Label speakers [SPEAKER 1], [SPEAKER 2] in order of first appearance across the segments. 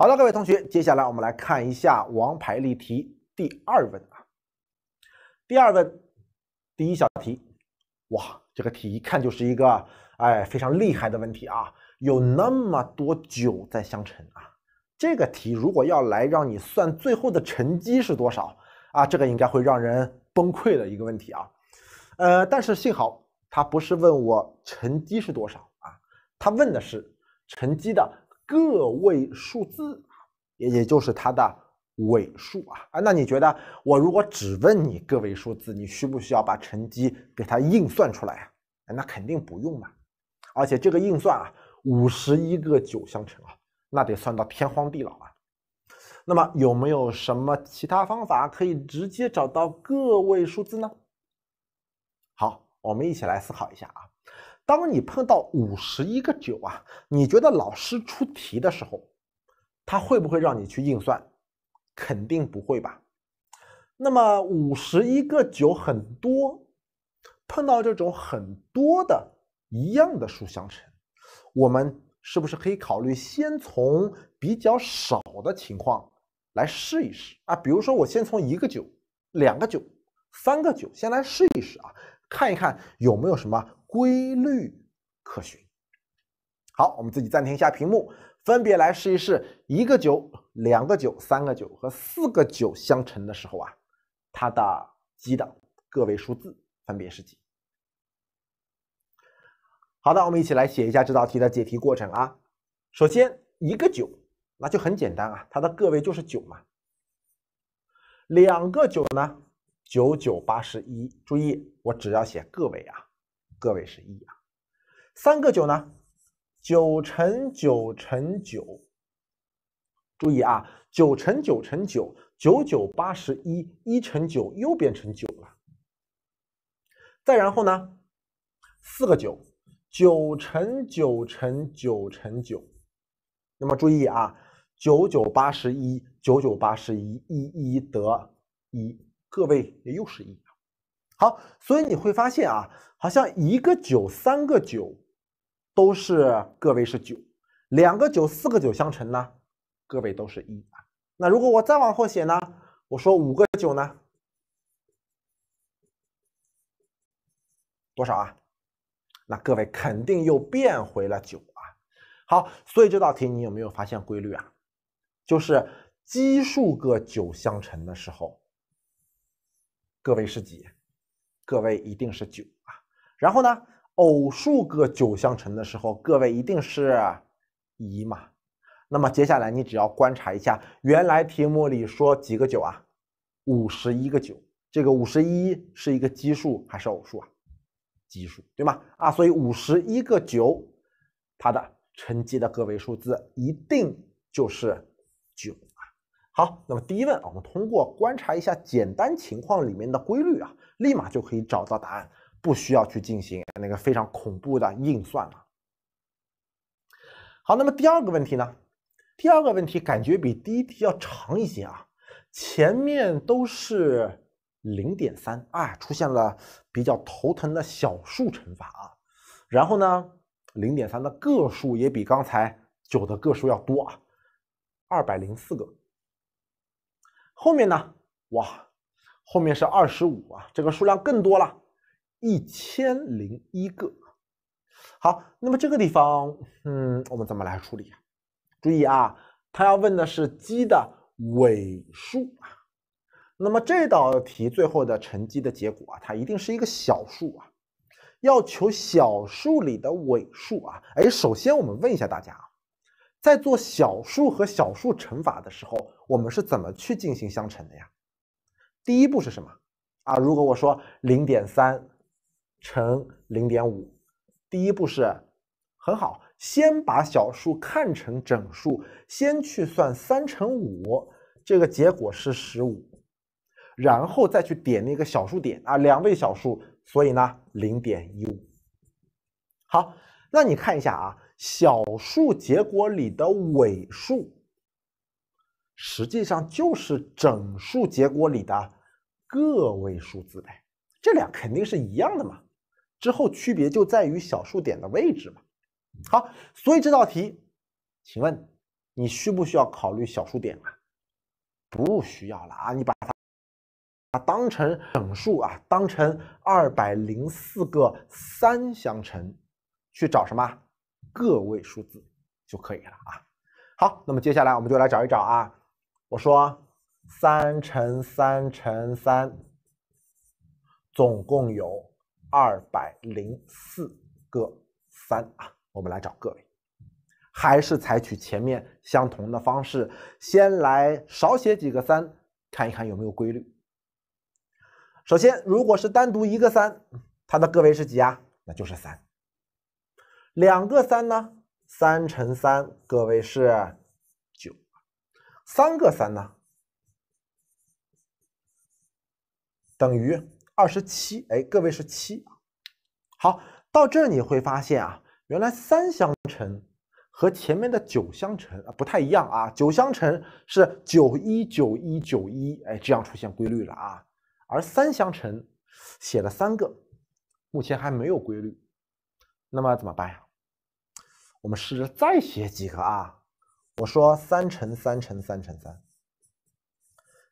[SPEAKER 1] 好的，各位同学，接下来我们来看一下王牌例题第二问啊。第二问第一小题，哇，这个题一看就是一个哎非常厉害的问题啊，有那么多九在相乘啊。这个题如果要来让你算最后的乘积是多少啊，这个应该会让人崩溃的一个问题啊。呃，但是幸好他不是问我乘积是多少啊，他问的是乘积的。个位数字，也也就是它的尾数啊，啊，那你觉得我如果只问你个位数字，你需不需要把乘积给它硬算出来啊？那肯定不用嘛，而且这个硬算啊，五十一个九相乘啊，那得算到天荒地老啊。那么有没有什么其他方法可以直接找到个位数字呢？好，我们一起来思考一下啊。当你碰到五十一个九啊，你觉得老师出题的时候，他会不会让你去硬算？肯定不会吧。那么五十一个九很多，碰到这种很多的一样的数相乘，我们是不是可以考虑先从比较少的情况来试一试啊？比如说我先从一个九、两个九、三个九先来试一试啊。看一看有没有什么规律可循。好，我们自己暂停一下屏幕，分别来试一试一个九、两个九、三个九和四个九相乘的时候啊，它的积的个位数字分别是几？好的，我们一起来写一下这道题的解题过程啊。首先一个九，那就很简单啊，它的个位就是九嘛。两个九呢？九九八十一，注意，我只要写个位啊，个位是一啊。三个九呢，九乘九乘九。注意啊，九乘九乘九，九九八十一，一乘九又变成九了。再然后呢，四个九，九乘九乘九乘九。那么注意啊，九九八十一，九九八十一，一一得一。个位也又是一啊，好，所以你会发现啊，好像一个九、三个九都是个位是九，两个九、四个九相乘呢，个位都是一啊。那如果我再往后写呢？我说五个九呢，多少啊？那各位肯定又变回了九啊。好，所以这道题你有没有发现规律啊？就是奇数个九相乘的时候。个位是几？个位一定是九啊。然后呢，偶数个九相乘的时候，个位一定是一嘛。那么接下来你只要观察一下，原来题目里说几个九啊？五十一个九。这个五十一是一个奇数还是偶数啊？奇数，对吗？啊，所以五十一个九，它的乘积的个位数字一定就是九。好，那么第一问，我们通过观察一下简单情况里面的规律啊，立马就可以找到答案，不需要去进行那个非常恐怖的硬算了。好，那么第二个问题呢？第二个问题感觉比第一题要长一些啊，前面都是零点三啊，出现了比较头疼的小数乘法啊，然后呢，零点三的个数也比刚才九的个数要多啊，二百零四个。后面呢？哇，后面是二十五啊，这个数量更多了，一千零一个。好，那么这个地方，嗯，我们怎么来处理？注意啊，他要问的是积的尾数啊。那么这道题最后的乘积的结果啊，它一定是一个小数啊。要求小数里的尾数啊，哎，首先我们问一下大家，啊，在做小数和小数乘法的时候。我们是怎么去进行相乘的呀？第一步是什么啊？如果我说零点三乘零点五，第一步是很好，先把小数看成整数，先去算三乘五，这个结果是十五，然后再去点那个小数点啊，两位小数，所以呢零点一五。好，那你看一下啊，小数结果里的尾数。实际上就是整数结果里的个位数字呗，这俩肯定是一样的嘛。之后区别就在于小数点的位置嘛。好，所以这道题，请问你需不需要考虑小数点啊？不需要了啊，你把它，啊当成整数啊，当成二百零四个三相乘，去找什么个位数字就可以了啊。好，那么接下来我们就来找一找啊。我说三乘三乘三，总共有二百零四个三啊！我们来找个位，还是采取前面相同的方式，先来少写几个三，看一看有没有规律。首先，如果是单独一个三，它的个位是几啊？那就是三。两个三呢？三乘三，个位是。三个三呢，等于二十七。哎，个位是七。好，到这你会发现啊，原来三相乘和前面的九相乘啊不太一样啊。九相乘是九一九一九一，哎，这样出现规律了啊。而三相乘写了三个，目前还没有规律。那么怎么办呀？我们试着再写几个啊。我说三乘三乘三乘三，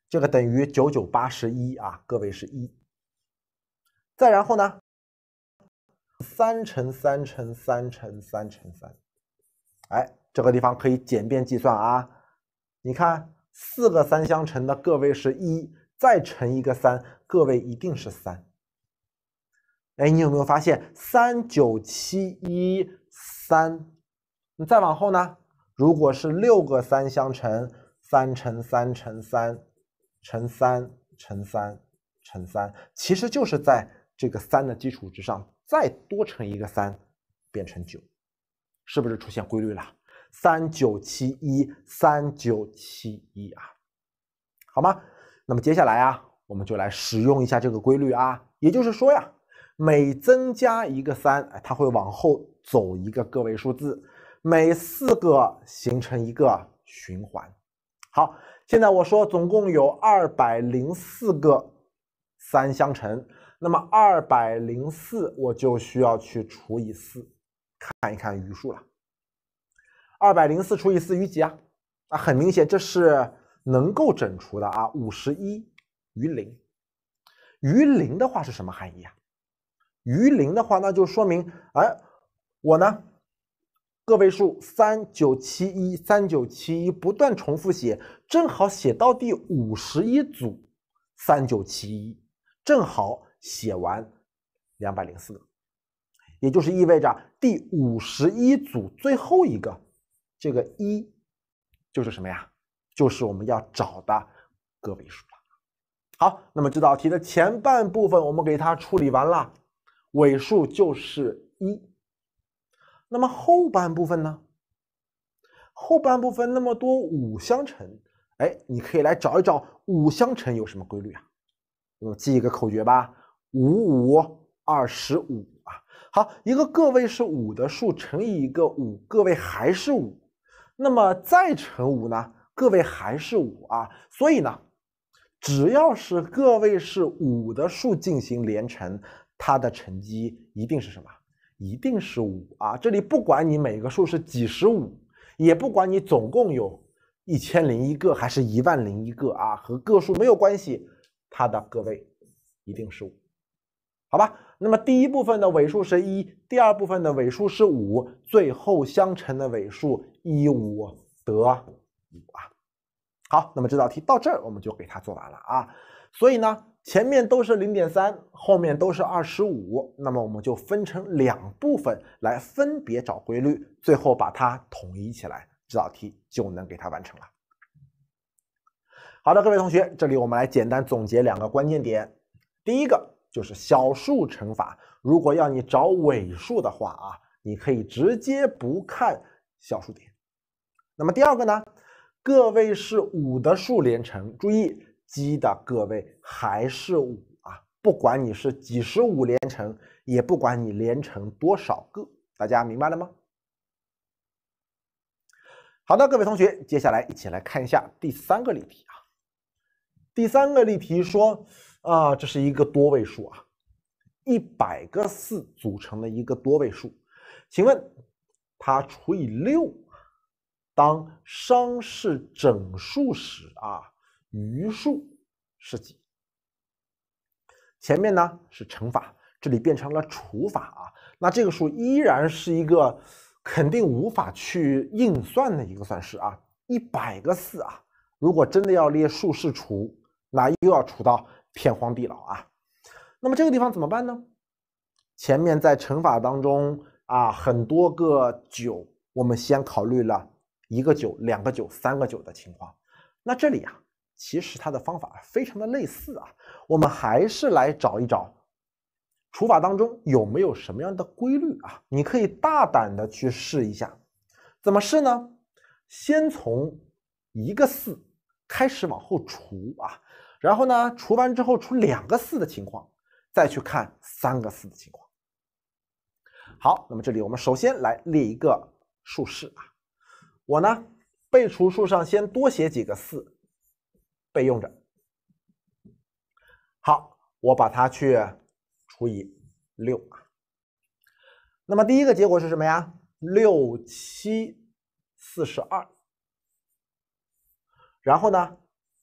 [SPEAKER 1] 这个等于九九八十一啊，个位是一。再然后呢，三乘三乘三乘三乘三，哎，这个地方可以简便计算啊。你看，四个三相乘的个位是一，再乘一个三，个位一定是三。哎，你有没有发现三九七一三？你再往后呢？如果是六个三相乘，三乘三乘三乘三乘三乘三，其实就是在这个三的基础之上再多乘一个三，变成九，是不是出现规律了？三九七一三九七一啊，好吗？那么接下来啊，我们就来使用一下这个规律啊，也就是说呀，每增加一个三，它会往后走一个个位数字。每四个形成一个循环，好，现在我说总共有二百零四个三相乘，那么二百零四我就需要去除以四，看一看余数了。二百零四除以四余几啊？啊，很明显这是能够整除的啊，五十一余零。余零的话是什么含义啊？余零的话，那就说明哎，我呢？个位数三九七一三九七一不断重复写，正好写到第五十一组三九七一，正好写完两百零四个，也就是意味着第五十一组最后一个这个一就是什么呀？就是我们要找的个位数了。好，那么这道题的前半部分我们给它处理完了，尾数就是一。那么后半部分呢？后半部分那么多五相乘，哎，你可以来找一找五相乘有什么规律啊？我记一个口诀吧：五五二十五啊。好，一个个位是五的数乘以一个五，个位还是五。那么再乘五呢？个位还是五啊。所以呢，只要是个位是五的数进行连乘，它的乘积一定是什么？一定是五啊！这里不管你每个数是几十五，也不管你总共有一千零一个还是一万零一个啊，和个数没有关系，它的个位一定是五，好吧？那么第一部分的尾数是一，第二部分的尾数是五，最后相乘的尾数一五得五啊。好，那么这道题到这儿我们就给它做完了啊。所以呢。前面都是零点三，后面都是二十五，那么我们就分成两部分来分别找规律，最后把它统一起来，这道题就能给它完成了。好的，各位同学，这里我们来简单总结两个关键点：第一个就是小数乘法，如果要你找尾数的话啊，你可以直接不看小数点；那么第二个呢，个位是五的数连乘，注意。积的各位还是五啊，不管你是几十五连乘，也不管你连乘多少个，大家明白了吗？好的，各位同学，接下来一起来看一下第三个例题啊。第三个例题说啊，这是一个多位数啊，一百个四组成的一个多位数，请问它除以六，当商是整数时啊。余数是几？前面呢是乘法，这里变成了除法啊。那这个数依然是一个肯定无法去硬算的一个算式啊。一百个四啊，如果真的要列竖式除，那又要除到天荒地老啊。那么这个地方怎么办呢？前面在乘法当中啊，很多个九，我们先考虑了一个九、两个九、三个九的情况。那这里啊。其实它的方法非常的类似啊，我们还是来找一找除法当中有没有什么样的规律啊？你可以大胆的去试一下，怎么试呢？先从一个四开始往后除啊，然后呢，除完之后除两个四的情况，再去看三个四的情况。好，那么这里我们首先来列一个竖式啊，我呢被除数上先多写几个四。备用着，好，我把它去除以六。那么第一个结果是什么呀？六七四十二，然后呢，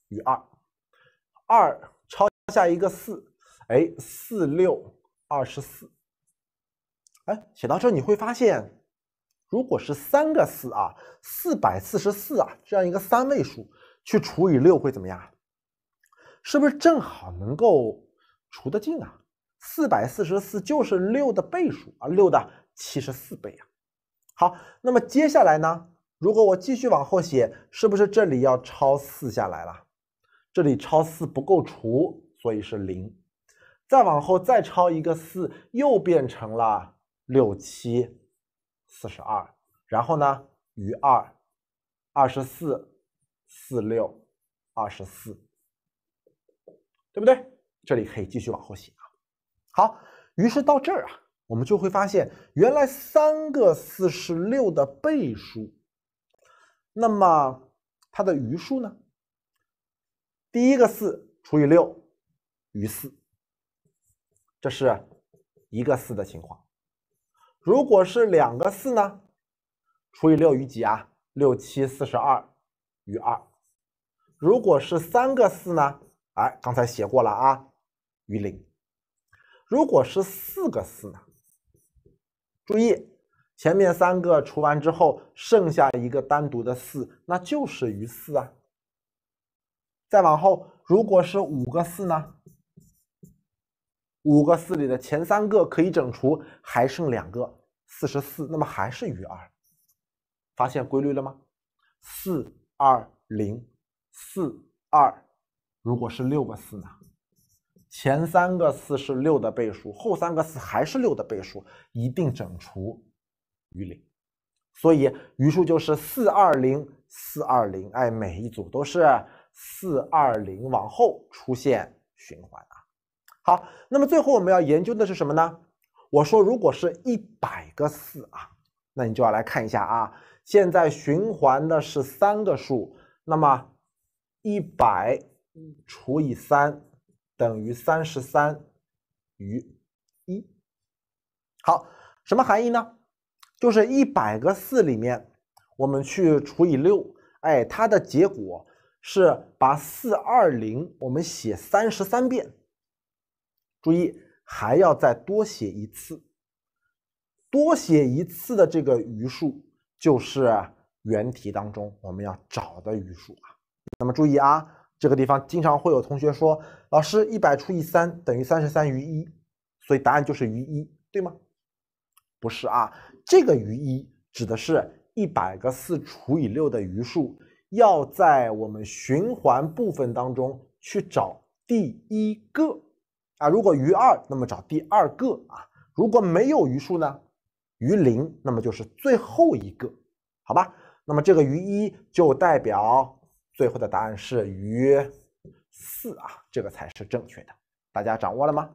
[SPEAKER 1] 余二。二抄下一个四，哎，四六二十四。哎，写到这你会发现，如果是三个四啊，四百四十四啊，这样一个三位数。去除以六会怎么样？是不是正好能够除得尽啊？四百四十四就是六的倍数啊，六的七十四倍啊。好，那么接下来呢？如果我继续往后写，是不是这里要抄四下来了？这里抄四不够除，所以是零。再往后再抄一个四，又变成了六七四十二，然后呢，余二二十四。四六二十四，对不对？这里可以继续往后写啊。好，于是到这儿啊，我们就会发现，原来三个四十六的倍数，那么它的余数呢？第一个四除以六余四，这是一个四的情况。如果是两个四呢，除以六余几啊？六七四十二。余二，如果是三个四呢？哎，刚才写过了啊，余零。如果是四个四呢？注意前面三个除完之后，剩下一个单独的四，那就是余四啊。再往后，如果是五个四呢？五个四里的前三个可以整除，还剩两个四十四，那么还是余二。发现规律了吗？四。二零四二，如果是六个四呢？前三个四是六的倍数，后三个四还是六的倍数，一定整除余零，所以余数就是四二零四二零。哎，每一组都是四二零，往后出现循环啊。好，那么最后我们要研究的是什么呢？我说，如果是一百个四啊，那你就要来看一下啊。现在循环的是三个数，那么一百除以三等于三十三余一。好，什么含义呢？就是一百个四里面，我们去除以六，哎，它的结果是把四二零我们写三十三遍，注意还要再多写一次，多写一次的这个余数。就是原题当中我们要找的余数啊。那么注意啊，这个地方经常会有同学说，老师一百除以三等于三十三余一，所以答案就是余一对吗？不是啊，这个余一指的是一百个四除以六的余数，要在我们循环部分当中去找第一个啊。如果余二，那么找第二个啊。如果没有余数呢？余零，那么就是最后一个，好吧？那么这个余一就代表最后的答案是余四啊，这个才是正确的。大家掌握了吗？